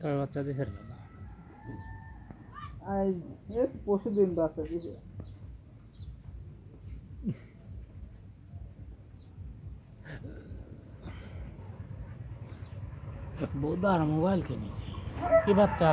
তবে বাচ্চা পরশু দিন বাচ্চা দিছে বোধার মোবাইল কিনেছে কি বাচ্চা